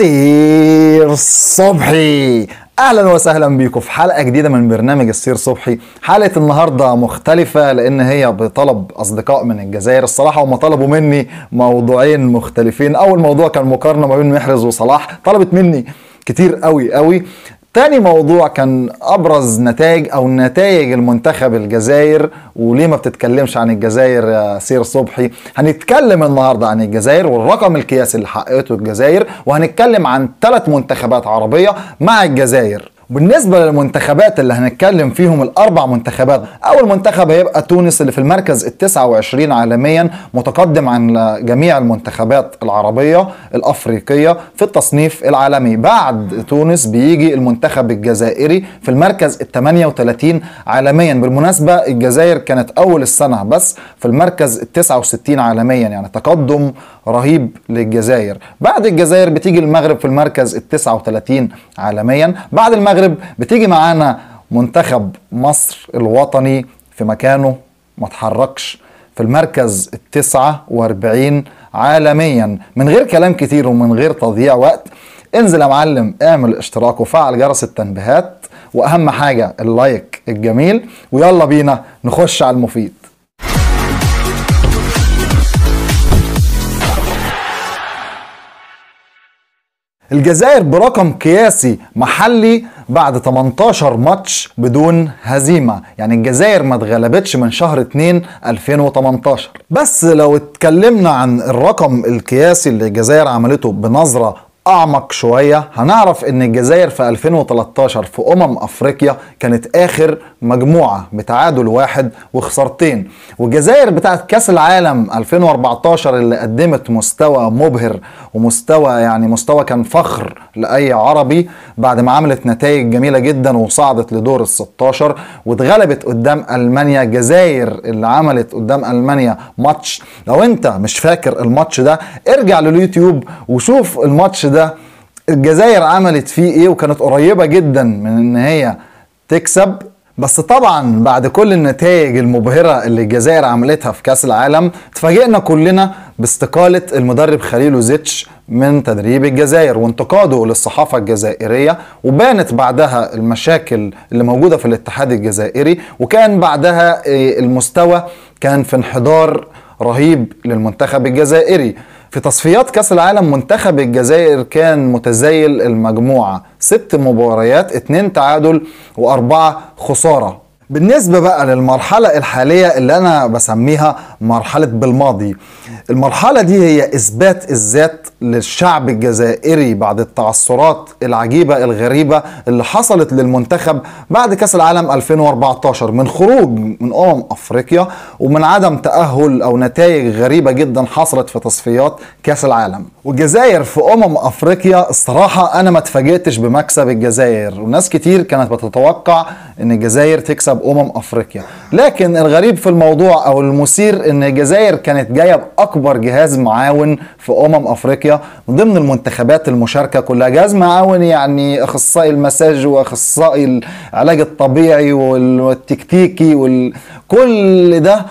السير الصبحي اهلا وسهلا بيكم في حلقه جديده من برنامج السير صبحي حلقه النهارده مختلفه لان هي بطلب اصدقاء من الجزائر الصراحه وما طلبوا مني موضوعين مختلفين اول موضوع كان مقارنه ما بين محرز وصلاح طلبت مني كتير قوي قوي تاني موضوع كان ابرز نتائج او نتائج المنتخب الجزائر وليه ما بتتكلمش عن الجزائر يا سير صبحي هنتكلم النهارده عن الجزائر والرقم القياسي اللي حققته الجزائر وهنتكلم عن ثلاث منتخبات عربيه مع الجزائر وبالنسبة للمنتخبات اللي هنتكلم فيهم الأربع منتخبات أول منتخب هيبقى تونس اللي في المركز التسعة وعشرين عالميا متقدم عن جميع المنتخبات العربية الأفريقية في التصنيف العالمي بعد تونس بيجي المنتخب الجزائري في المركز الثمانية وثلاثين عالميا بالمناسبة الجزائر كانت أول السنة بس في المركز التسعة وستين عالميا يعني تقدم رهيب للجزائر بعد الجزائر بتيجي المغرب في المركز التسعة وثلاثين عالميا بعد المغرب المغرب بتيجي معانا منتخب مصر الوطني في مكانه ما اتحركش في المركز التسعة واربعين عالميا من غير كلام كتير ومن غير تضييع وقت انزل يا معلم اعمل اشتراك وفعل جرس التنبيهات واهم حاجة اللايك الجميل ويلا بينا نخش على المفيد الجزائر برقم قياسي محلي بعد 18 ماتش بدون هزيمة يعني الجزائر ما اتغلبتش من شهر 2 2018 بس لو اتكلمنا عن الرقم القياسي اللي الجزائر عملته بنظرة أعمق شوية هنعرف إن الجزائر في 2013 في أمم أفريقيا كانت آخر مجموعة بتعادل واحد وخسارتين والجزائر بتاعة كأس العالم 2014 اللي قدمت مستوى مبهر ومستوى يعني مستوى كان فخر لأي عربي بعد ما عملت نتائج جميلة جدا وصعدت لدور ال 16 واتغلبت قدام ألمانيا الجزائر اللي عملت قدام ألمانيا ماتش لو أنت مش فاكر الماتش ده ارجع لليوتيوب وشوف الماتش ده ده الجزائر عملت فيه ايه وكانت قريبه جدا من ان هي تكسب بس طبعا بعد كل النتائج المبهرة اللي الجزائر عملتها في كأس العالم اتفاجئنا كلنا باستقالة المدرب خليل وزيتش من تدريب الجزائر وانتقاده للصحافة الجزائرية وبانت بعدها المشاكل اللي موجودة في الاتحاد الجزائري وكان بعدها إيه المستوى كان في انحدار رهيب للمنتخب الجزائري في تصفيات كأس العالم منتخب الجزائر كان متزايل المجموعة ست مباريات اتنين تعادل وأربعة خسارة بالنسبة بقى للمرحلة الحالية اللي أنا بسميها مرحلة بالماضي المرحلة دي هي إثبات الذات للشعب الجزائري بعد التعثرات العجيبة الغريبة اللي حصلت للمنتخب بعد كأس العالم 2014 من خروج من أمم أفريقيا ومن عدم تأهل أو نتائج غريبة جدا حصلت في تصفيات كأس العالم والجزائر في أمم أفريقيا الصراحة أنا ما تفاجئتش بمكسب الجزائر وناس كتير كانت بتتوقع إن الجزائر تكسب مكسب امم افريقيا لكن الغريب في الموضوع او المثير ان الجزائر كانت جايه باكبر جهاز معاون في امم افريقيا من ضمن المنتخبات المشاركه كلها جهاز معاون يعني اخصائي المساج واخصائي العلاج الطبيعي والتكتيكي وكل ده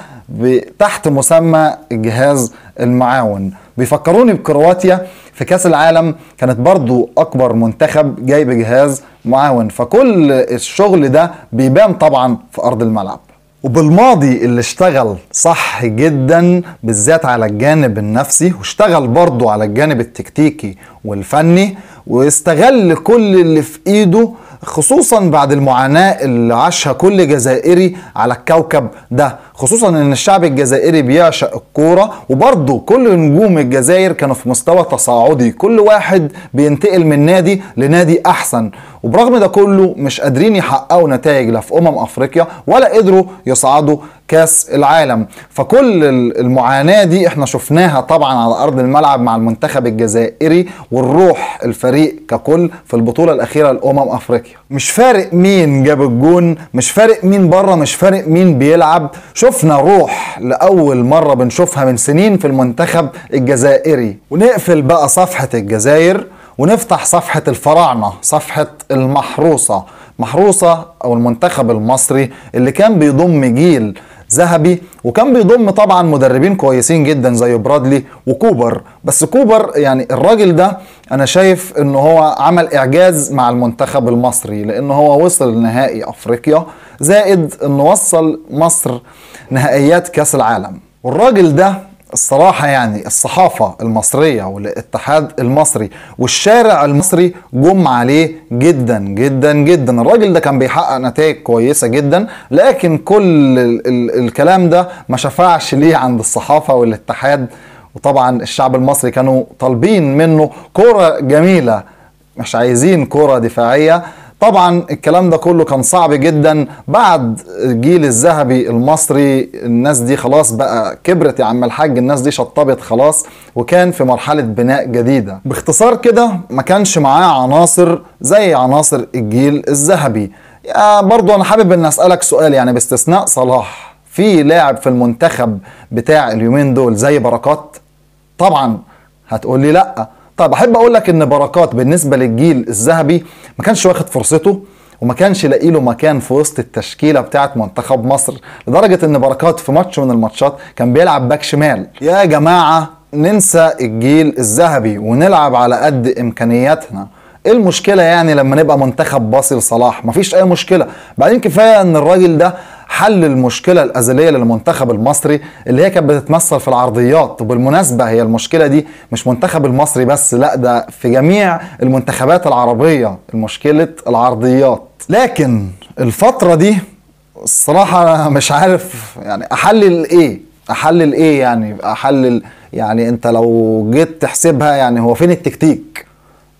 تحت مسمى الجهاز المعاون بيفكروني بكرواتيا في كاس العالم كانت برضو اكبر منتخب جاي بجهاز معاون فكل الشغل ده بيبان طبعا في ارض الملعب وبالماضي اللي اشتغل صح جدا بالذات على الجانب النفسي واشتغل برضه على الجانب التكتيكي والفني واستغل كل اللي في ايده خصوصا بعد المعاناة اللي عاشها كل جزائري على الكوكب ده خصوصا ان الشعب الجزائري بيعشق الكورة وبرضه كل نجوم الجزائر كانوا في مستوى تصاعدي كل واحد بينتقل من نادي لنادي احسن وبرغم ده كله مش قادرين يحققوا نتائج لا في أمم أفريقيا ولا قدروا يصعدوا كاس العالم فكل المعاناة دي احنا شفناها طبعا على أرض الملعب مع المنتخب الجزائري والروح الفريق ككل في البطولة الأخيرة لأمم أفريقيا مش فارق مين جاب الجون مش فارق مين بره مش فارق مين بيلعب شفنا روح لأول مرة بنشوفها من سنين في المنتخب الجزائري ونقفل بقى صفحة الجزائر ونفتح صفحة الفراعنة صفحة المحروسة محروسة أو المنتخب المصري اللي كان بيضم جيل ذهبي وكان بيضم طبعا مدربين كويسين جدا زي برادلي وكوبر بس كوبر يعني الراجل ده انا شايف ان هو عمل اعجاز مع المنتخب المصري لان هو وصل لنهائي افريقيا زائد انه وصل مصر نهائيات كاس العالم والراجل ده الصراحة يعني الصحافة المصرية والاتحاد المصري والشارع المصري جم عليه جدا جدا جدا الراجل ده كان بيحقق نتائج كويسة جدا لكن كل ال ال الكلام ده ما شفعش ليه عند الصحافة والاتحاد وطبعا الشعب المصري كانوا طالبين منه كرة جميلة مش عايزين كرة دفاعية طبعا الكلام ده كله كان صعب جدا بعد الجيل الذهبي المصري الناس دي خلاص بقى كبرت يا عم الحاج الناس دي شطبت خلاص وكان في مرحلة بناء جديدة باختصار كده ما كانش معاه عناصر زي عناصر الجيل الذهبي برضو انا حابب ان اسألك سؤال يعني باستثناء صلاح في لاعب في المنتخب بتاع اليومين دول زي بركات طبعا هتقول لي لأ طيب احب اقول لك ان بركات بالنسبه للجيل الذهبي ما كانش واخد فرصته وما كانش لاقي له مكان في وسط التشكيله بتاعه منتخب مصر لدرجه ان بركات في ماتش من الماتشات كان بيلعب باك شمال يا جماعه ننسى الجيل الذهبي ونلعب على قد امكانياتنا ايه المشكله يعني لما نبقى منتخب باصي لصلاح مفيش اي مشكله بعدين كفايه ان الراجل ده حل المشكله الازليه للمنتخب المصري اللي هي كانت بتتمثل في العرضيات وبالمناسبه هي المشكله دي مش منتخب المصري بس لا ده في جميع المنتخبات العربيه مشكله العرضيات لكن الفتره دي الصراحه انا مش عارف يعني احلل ايه احلل ايه يعني احلل يعني انت لو جيت تحسبها يعني هو فين التكتيك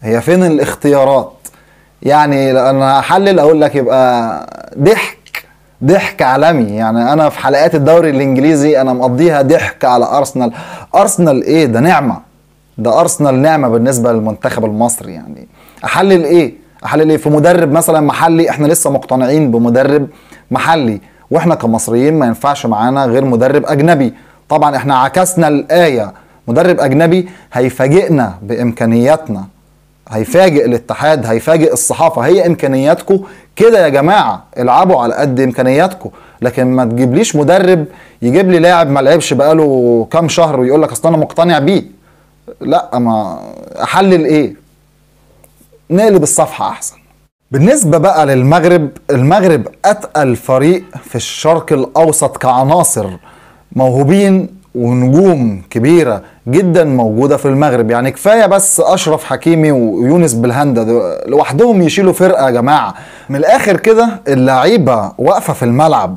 هي فين الاختيارات يعني انا احلل اقول لك يبقى ضحك ضحك عالمي يعني انا في حلقات الدوري الانجليزي انا مقضيها ضحك على ارسنال ارسنال ايه ده نعمه ده ارسنال نعمه بالنسبه للمنتخب المصري يعني احلل ايه احلل ايه في مدرب مثلا محلي احنا لسه مقتنعين بمدرب محلي واحنا كمصريين ما ينفعش معانا غير مدرب اجنبي طبعا احنا عكسنا الايه مدرب اجنبي هيفاجئنا بامكانياتنا هيفاجئ الاتحاد هيفاجئ الصحافه هي امكانياتكم كده يا جماعه العبوا على قد امكانياتكم لكن ما تجيبليش مدرب يجيب لي لاعب ما لعبش بقاله كام شهر ويقول لك اصل انا مقتنع بيه لا ما احلل ايه نقلب الصفحه احسن بالنسبة بقى للمغرب المغرب أتقل فريق في الشرق الأوسط كعناصر موهوبين ونجوم كبيرة جدا موجودة في المغرب يعني كفاية بس أشرف حكيمي ويونس بالهندة لوحدهم يشيلوا فرقة يا جماعة من الآخر كده اللعيبة واقفة في الملعب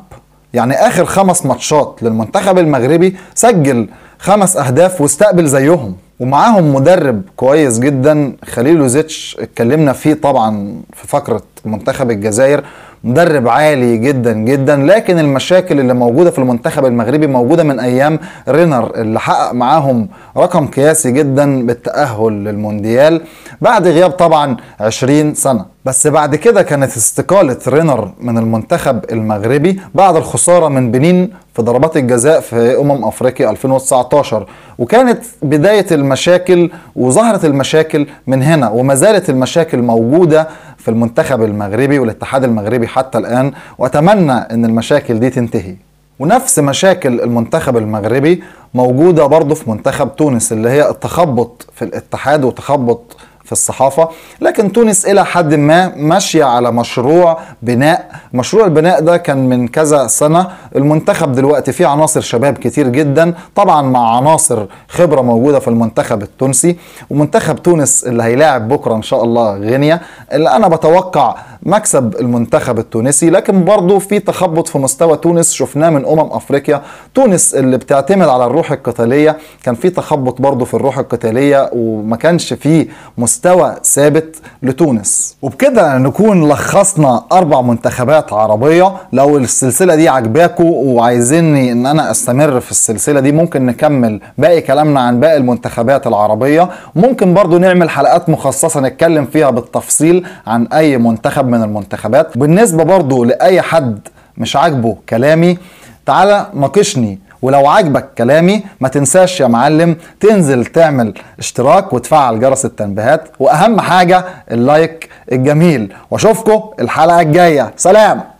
يعني آخر خمس ماتشات للمنتخب المغربي سجل خمس أهداف واستقبل زيهم ومعاهم مدرب كويس جدا خليل زيتش اتكلمنا فيه طبعا في فقرة منتخب الجزائر مدرب عالي جدا جدا لكن المشاكل اللي موجوده في المنتخب المغربي موجوده من ايام رينر اللي حقق معاهم رقم قياسي جدا بالتاهل للمونديال بعد غياب طبعا 20 سنه بس بعد كده كانت استقاله رينر من المنتخب المغربي بعد الخساره من بنين في ضربات الجزاء في امم افريقيا 2019 وكانت بدايه المشاكل وظهرت المشاكل من هنا وما زالت المشاكل موجوده في المنتخب المغربي والاتحاد المغربي حتى الآن وأتمنى أن المشاكل دي تنتهي ونفس مشاكل المنتخب المغربي موجودة برضه في منتخب تونس اللي هي التخبط في الاتحاد وتخبط في الصحافة لكن تونس إلى حد ما ماشية على مشروع بناء مشروع البناء ده كان من كذا سنة المنتخب دلوقتي فيه عناصر شباب كتير جدا طبعا مع عناصر خبرة موجودة في المنتخب التونسي ومنتخب تونس اللي هيلاعب بكرة إن شاء الله غينيا اللي أنا بتوقع مكسب المنتخب التونسي لكن برضه في تخبط في مستوى تونس شفناه من أمم أفريقيا تونس اللي بتعتمد على الروح القتالية كان في تخبط برضه في الروح القتالية وما كانش فيه مستوى ثابت لتونس وبكده نكون لخصنا اربع منتخبات عربيه لو السلسله دي عجباكم وعايزيني ان انا استمر في السلسله دي ممكن نكمل باقي كلامنا عن باقي المنتخبات العربيه ممكن برضو نعمل حلقات مخصصه نتكلم فيها بالتفصيل عن اي منتخب من المنتخبات بالنسبه برضو لاي حد مش عاجبه كلامي تعالى ناقشني ولو عجبك كلامي ما تنساش يا معلم تنزل تعمل اشتراك وتفعل جرس التنبيهات واهم حاجه اللايك الجميل واشوفكم الحلقه الجايه سلام